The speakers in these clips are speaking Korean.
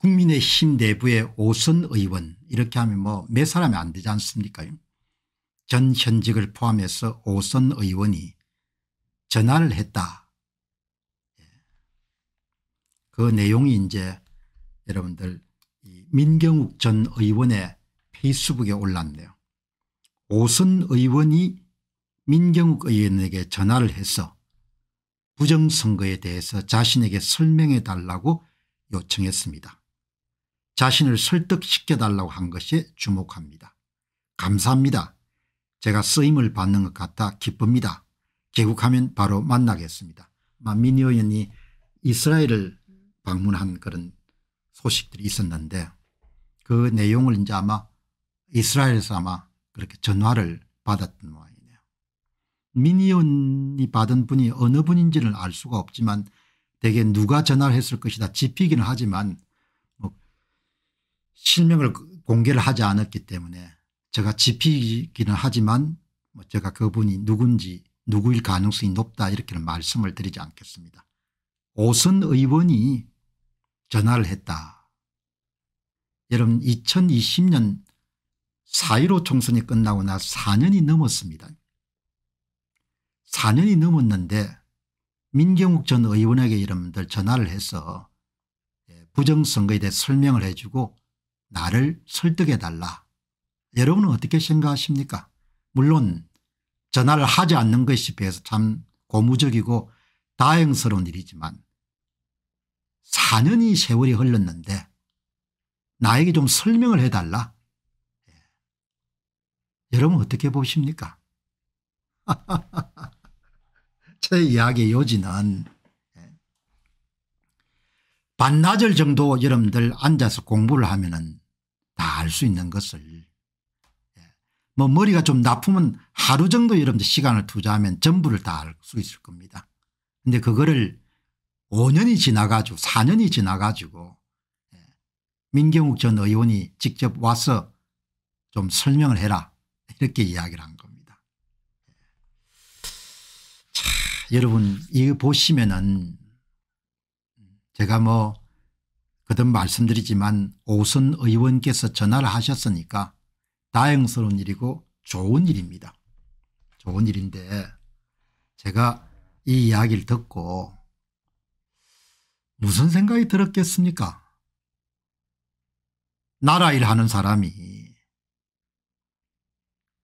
국민의힘 내부의 오선 의원 이렇게 하면 뭐몇 사람이 안 되지 않습니까 전 현직을 포함해서 오선 의원이 전화를 했다. 예. 그 내용이 이제 여러분들 민경욱 전 의원의 페이스북에 올랐네요. 오선 의원이 민경욱 의원에게 전화를 해서 부정선거에 대해서 자신에게 설명해 달라고 요청했습니다. 자신을 설득시켜달라고 한 것에 주목합니다. 감사합니다. 제가 쓰임을 받는 것 같아 기쁩니다. 개국하면 바로 만나겠습니다. 민니 의원이 이스라엘을 방문한 그런 소식들이 있었는데 그 내용을 이제 아마 이스라엘에서 아마 그렇게 전화를 받았던 모양이네요. 민의원이 받은 분이 어느 분인지는 알 수가 없지만 대개 누가 전화를 했을 것이다 지피기는 하지만 실명을 공개를 하지 않았기 때문에 제가 지피기는 하지만 뭐 제가 그분이 누군지 누구일 가능성이 높다 이렇게는 말씀을 드리지 않겠습니다. 오선 의원이 전화를 했다. 여러분 2020년 4.15 총선이 끝나고 나 4년이 넘었습니다. 4년이 넘었는데 민경욱 전 의원에게 여러분들 전화를 해서 예, 부정선거에 대해 설명을 해주고 나를 설득해달라. 여러분은 어떻게 생각하십니까? 물론 전화를 하지 않는 것이 참 고무적이고 다행스러운 일이지만 4년이 세월이 흘렀는데 나에게 좀 설명을 해달라. 예. 여러분 어떻게 보십니까? 제 이야기의 요지는 예. 반나절 정도 여러분들 앉아서 공부를 하면 은 다알수 있는 것을 예. 뭐 머리가 좀 나쁘면 하루 정도 여러분들 시간을 투자하면 전부를 다 알 수 있을 겁니다. 근데 그거를 5년이 지나가지고 4년이 지나가지고 예. 민경욱 전 의원이 직접 와서 좀 설명을 해라 이렇게 이야기를 한 겁니다. 예. 자, 여러분 이거 보시면은 제가 뭐 그듭 말씀드리지만 오선 의원께서 전화를 하셨으니까 다행스러운 일이고 좋은 일입니다. 좋은 일인데 제가 이 이야기를 듣고 무슨 생각이 들었겠습니까 나라 일하는 사람이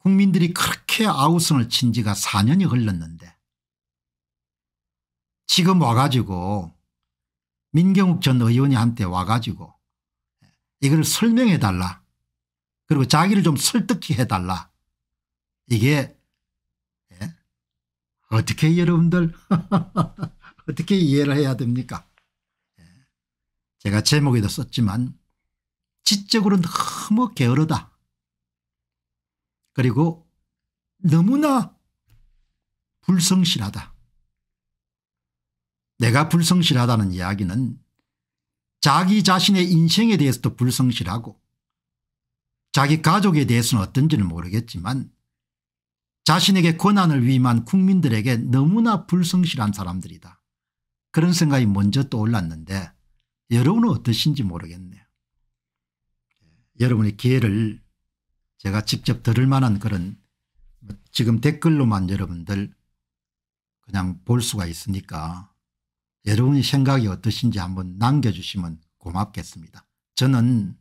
국민들이 그렇게 아우성을 친 지가 4년이 흘렀는데 지금 와가지고 민경욱 전 의원이 한테 와가지고 이걸 설명해 달라 그리고 자기를 좀 설득해 해달라 이게 예? 어떻게 여러분들 어떻게 이해를 해야 됩니까 예. 제가 제목에도 썼지만 지적으로 는 너무 게으르다 그리고 너무나 불성실하다 내가 불성실하다는 이야기는 자기 자신의 인생에 대해서도 불성실하고 자기 가족에 대해서는 어떤지는 모르겠지만 자신에게 권한을 위임한 국민들에게 너무나 불성실한 사람들이다. 그런 생각이 먼저 떠올랐는데 여러분은 어떠신지 모르겠네요. 예, 여러분의 기회를 제가 직접 들을 만한 그런 지금 댓글로만 여러분들 그냥 볼 수가 있으니까 여러분의 생각이 어떠신지 한번 남겨주시면 고맙겠습니다. 저는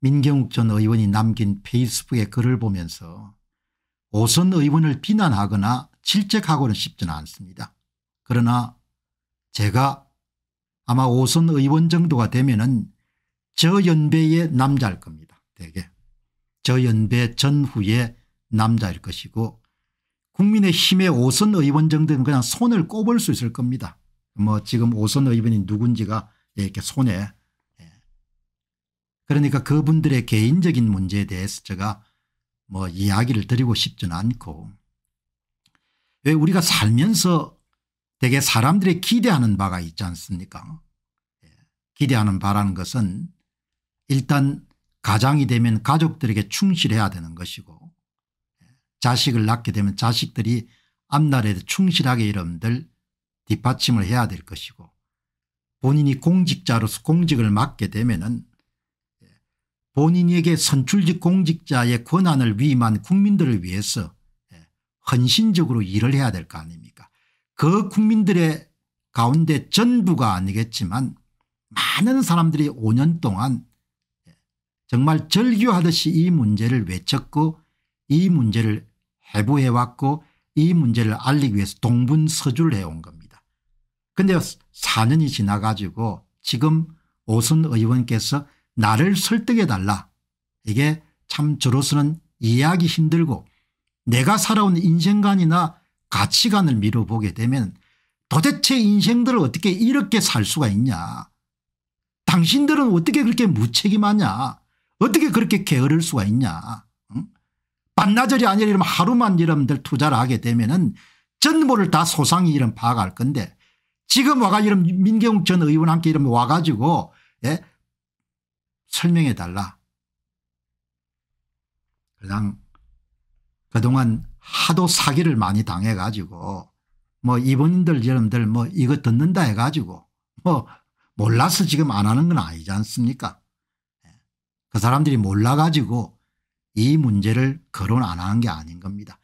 민경욱 전 의원이 남긴 페이스북의 글을 보면서 오선 의원을 비난하거나 질책하고는 쉽지는 않습니다. 그러나 제가 아마 오선 의원 정도가 되면은 저 연배의 남자일 겁니다. 대개. 저 연배 전후의 남자일 것이고 국민의힘의 오선 의원 정도는 그냥 손을 꼽을 수 있을 겁니다. 뭐 지금 오선 의원이 누군지가 이렇게 손에 예. 그러니까 그분들의 개인적인 문제에 대해서 제가 뭐 이야기를 드리고 싶지는 않고 왜 우리가 살면서 되게 사람들이 기대하는 바가 있지 않습니까 예. 기대하는 바라는 것은 일단 가장이 되면 가족들에게 충실해야 되는 것이고 예. 자식을 낳게 되면 자식들이 앞날에 충실하게 이름들 뒷받침을 해야 될 것이고 본인이 공직자로서 공직을 맡게 되면은 본인에게 선출직 공직자의 권한을 위임한 국민들을 위해서 헌신적으로 일을 해야 될 거 아닙니까 그 국민들의 가운데 전부가 아니겠지만 많은 사람들이 5년 동안 정말 절규하듯이 이 문제를 외쳤고 이 문제를 해부해왔고 이 문제를 알리기 위해서 동분서주를 해온 겁니다. 근데 4년이 지나가지고 지금 오순 의원께서 나를 설득해 달라 이게 참 저로서는 이해하기 힘들고 내가 살아온 인생관이나 가치관을 미뤄보게 되면 도대체 인생들을 어떻게 이렇게 살 수가 있냐 당신들은 어떻게 그렇게 무책임하냐 어떻게 그렇게 게으를 수가 있냐 응? 반나절이 아니라 이러면 하루만 여러분들 투자를 하게 되면 은 전부를 다 소상히 이런 파악할 건데 지금 와가지고 민경 욱전 의원 함께 이러면 와가지고 예? 설명해 달라. 그냥 그동안 하도 사기를 많이 당해가지고 뭐 이번인들 여러분들 뭐 이거 듣는다 해가지고 뭐 몰라서 지금 안 하는 건 아니지 않습니까 예, 그 사람들이 몰라가지고 이 문제를 거론 안 하는 게 아닌 겁니다.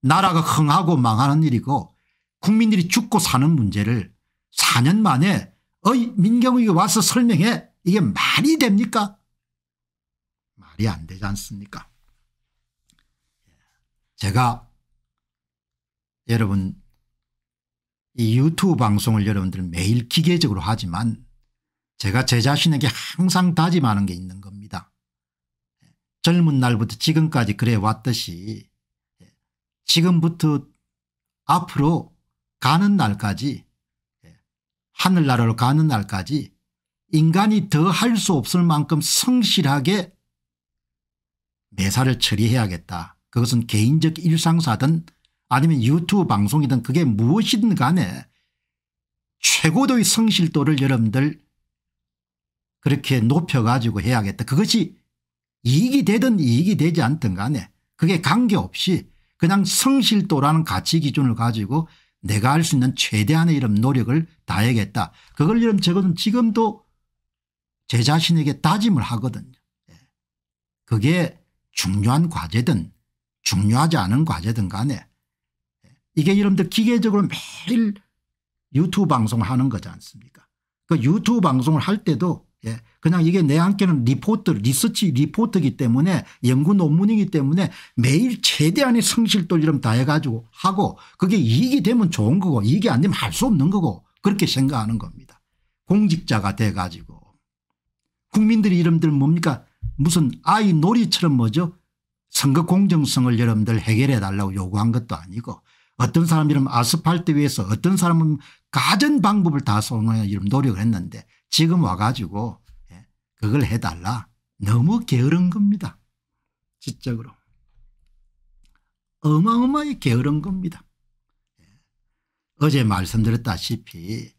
나라가 흥하고 망하는 일이고 국민들이 죽고 사는 문제를 4년 만에 어이 민경욱이 와서 설명해 이게 말이 됩니까? 말이 안 되지 않습니까? 예. 제가 여러분 이 유튜브 방송을 여러분들은 매일 기계적으로 하지만 제가 제 자신에게 항상 다짐하는 게 있는 겁니다. 예. 젊은 날부터 지금까지 그래 왔듯이 예. 지금부터 앞으로 가는 날까지 하늘나라로 가는 날까지 인간이 더 할 수 없을 만큼 성실하게 매사를 처리해야겠다. 그것은 개인적 일상사든 아니면 유튜브 방송이든 그게 무엇이든 간에 최고도의 성실도를 여러분들 그렇게 높여가지고 해야겠다. 그것이 이익이 되든 이익이 되지 않든 간에 그게 관계없이 그냥 성실도라는 가치 기준을 가지고 내가 할 수 있는 최대한의 이런 노력을 다해야겠다. 그걸 이름 적어도 지금도 제 자신에게 다짐을 하거든요. 예. 그게 중요한 과제든 중요하지 않은 과제든 간에 예. 이게 이름들 기계적으로 매일 유튜브 방송하는 거지 않습니까 그 유튜브 방송을 할 때도 예. 그냥 이게 내한께는 리포트 리서치 리포트기 때문에 연구 논문이기 때문에 매일 최대한의 성실도 이름 다해 가지고 하고 그게 이익이 되면 좋은 거고 이익이 안 되면 할 수 없는 거고 그렇게 생각하는 겁니다. 공직자가 돼 가지고 국민들이 이름들 뭡니까 무슨 아이 놀이처럼 뭐죠 선거 공정성을 여러분들 해결해 달라고 요구한 것도 아니고 어떤 사람 이름 아스팔트 위에서 어떤 사람은 가전 방법을 다 써놓는 이름 노력을 했는데 지금 와가지고 예, 그걸 해달라. 너무 게으른 겁니다. 지적으로. 어마어마히 게으른 겁니다. 예, 어제 말씀드렸다시피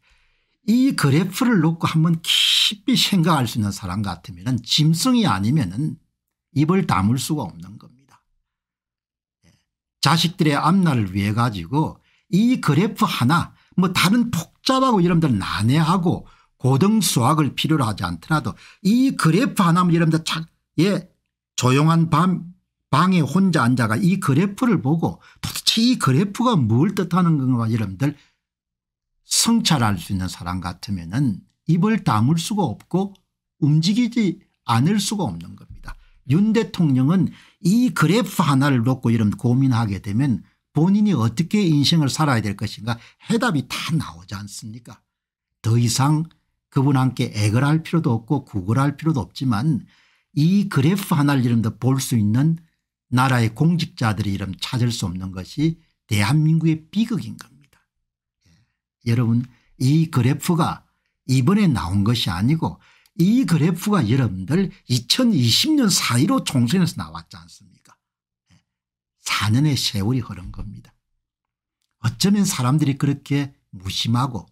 이 그래프를 놓고 한번 깊이 생각할 수 있는 사람 같으면 짐승이 아니면 입을 다물 수가 없는 겁니다. 예, 자식들의 앞날을 위해 가지고 이 그래프 하나 뭐 다른 복잡하고 이런들 난해하고 고등 수학을 필요로 하지 않더라도 이 그래프 하나만 여러분들 착예 조용한 밤 방에 혼자 앉아가 이 그래프를 보고 도대체 이 그래프가 뭘 뜻하는 건가 여러분들 성찰할 수 있는 사람 같으면 은 입을 다물 수가 없고 움직이지 않을 수가 없는 겁니다. 윤 대통령은 이 그래프 하나를 놓고 이런 고민하게 되면 본인이 어떻게 인생을 살아야 될 것인가 해답이 다 나오지 않습니까 더 이상 그분 함께 애걸할 필요도 없고 구걸할 필요도 없지만 이 그래프 하나를 이름도 볼 수 있는 나라의 공직자들의 이름 찾을 수 없는 것이 대한민국의 비극인 겁니다. 예. 여러분 이 그래프가 이번에 나온 것이 아니고 이 그래프가 여러분들 2020년 사이로 총선에서 나왔지 않습니까 4년의 예. 세월이 흐른 겁니다. 어쩌면 사람들이 그렇게 무심하고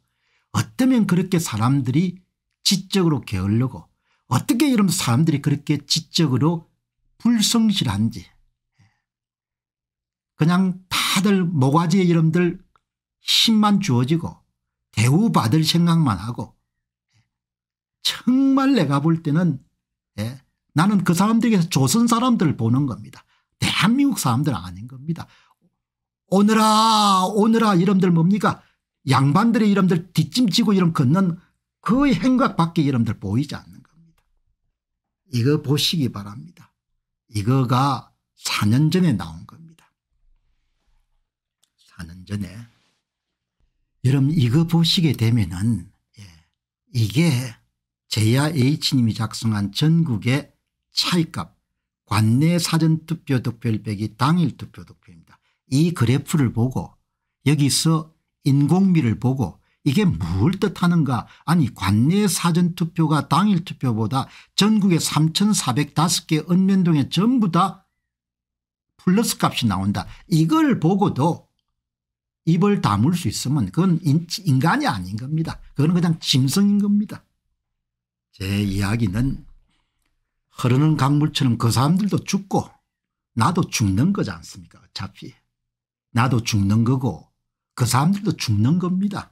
어쩌면 그렇게 사람들이 지적으로 게을르고 어떻게 이런 사람들이 그렇게 지적으로 불성실한지 그냥 다들 모가지 의 이름들 힘만 주어지고 대우받을 생각만 하고 정말 내가 볼 때는 예, 나는 그 사람들에게서 조선 사람들을 보는 겁니다. 대한민국 사람들 아닌 겁니다. 오늘아 오늘아 이름들 뭡니까 양반들의 이름들 뒷짐지고 이름 걷는 그 행각밖에 이름들 보이지 않는 겁니다. 이거 보시기 바랍니다. 이거가 4년 전에 나온 겁니다. 4년 전에 여러분 이거 보시게 되면은 예, 이게 제야 H님이 작성한 전국의 차이값 관내 사전투표 득표율 빼기 당일 투표 득표입니다. 이 그래프를 보고 여기서 인공미를 보고 이게 뭘 뜻하는가 아니 관내 사전투표가 당일 투표보다 전국의 3405개 읍면동에 전부 다 플러스 값이 나온다. 이걸 보고도 입을 다물 수 있으면 그건 인간이 아닌 겁니다. 그건 그냥 짐승인 겁니다. 제 이야기는 흐르는 강물처럼 그 사람들도 죽고 나도 죽는 거지 않습니까 어차피. 나도 죽는 거고 그 사람들도 죽는 겁니다.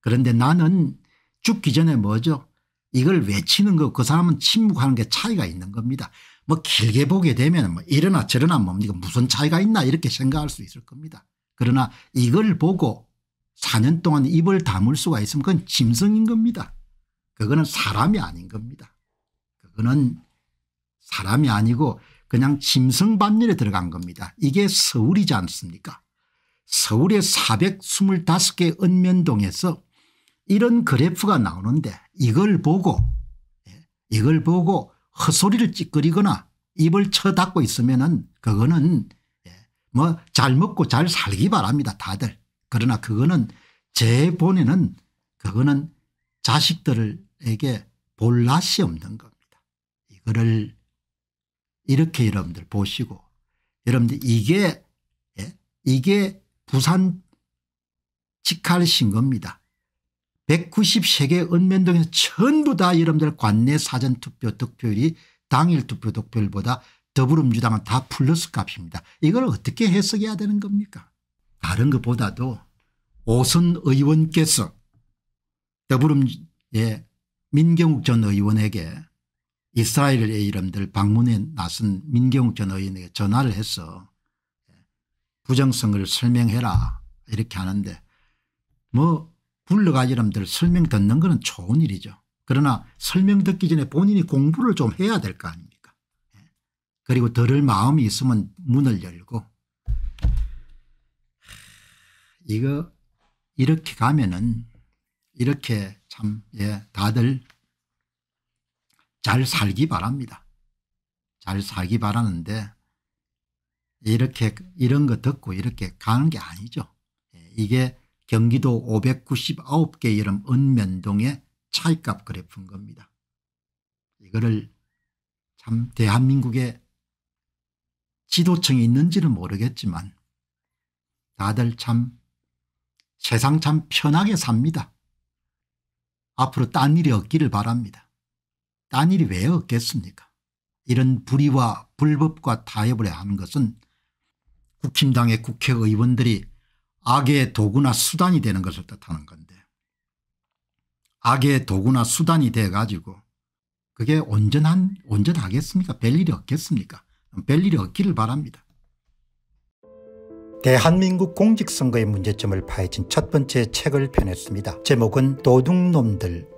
그런데 나는 죽기 전에 뭐죠 이걸 외치는 거그 사람은 침묵하는 게 차이가 있는 겁니다. 뭐 길게 보게 되면 뭐 이러나 저러나 뭡니까 무슨 차이가 있나 이렇게 생각할 수 있을 겁니다. 그러나 이걸 보고 4년 동안 입을 다물 수가 있으면 그건 짐승인 겁니다. 그거는 사람이 아닌 겁니다. 그거는 사람이 아니고 그냥 짐승 반열에 들어간 겁니다. 이게 서울이지 않습니까 서울의 425개 읍면동에서 이런 그래프가 나오는데 이걸 보고 예, 이걸 보고 헛소리를 찌끄리거나 입을 쳐닫고 있으면 은 그거는 예, 뭐잘 먹고 잘 살기 바랍니다 다들. 그러나 그거는 제 본에는 그거는 자식들에게 볼 낯이 없는 겁니다. 이거를 이렇게 여러분들 보시고 여러분들 이게 예, 이게 부산 직할신 겁니다. 193개 읍면동에서 전부 다 여러분들 관내 사전투표 득표율이 당일 투표 득표율보다 더불어민주당은 다 플러스 값입니다. 이걸 어떻게 해석해야 되는 겁니까 다른 것보다도 오선 의원께서 더불어민주당의 예, 민경욱 전 의원에게 이스라엘의 이름들 방문에 나선 민경욱 전 의원에게 전화를 해서 부정성을 설명해라 이렇게 하는데 뭐 굴러가지람들 설명 듣는 것은 좋은 일이죠. 그러나 설명 듣기 전에 본인이 공부를 좀 해야 될 거 아닙니까 예. 그리고 들을 마음이 있으면 문을 열고 이거 이렇게 가면은 이렇게 참 예, 다들 잘 살기 바랍니다. 잘 살기 바라는데 이렇게 이런 거 듣고 이렇게 가는 게 아니죠. 예, 이게 경기도 599개 이름 은면동의 차이값 그래프인 겁니다. 이거를 참 대한민국의 지도층이 있는지는 모르겠지만 다들 참 세상 참 편하게 삽니다. 앞으로 딴 일이 없기를 바랍니다. 딴 일이 왜 없겠습니까? 이런 불의와 불법과 타협을 하는 것은 국힘당의 국회의원들이 악의 도구나 수단이 되는 것을 뜻하는 건데 악의 도구나 수단이 돼 가지고 그게 온전한 온전하겠습니까 별일이 없겠습니까 별일이 없기를 바랍니다. 대한민국 공직선거의 문제점을 파헤친 첫 번째 책을 펴냈습니다. 제목은 도둑놈들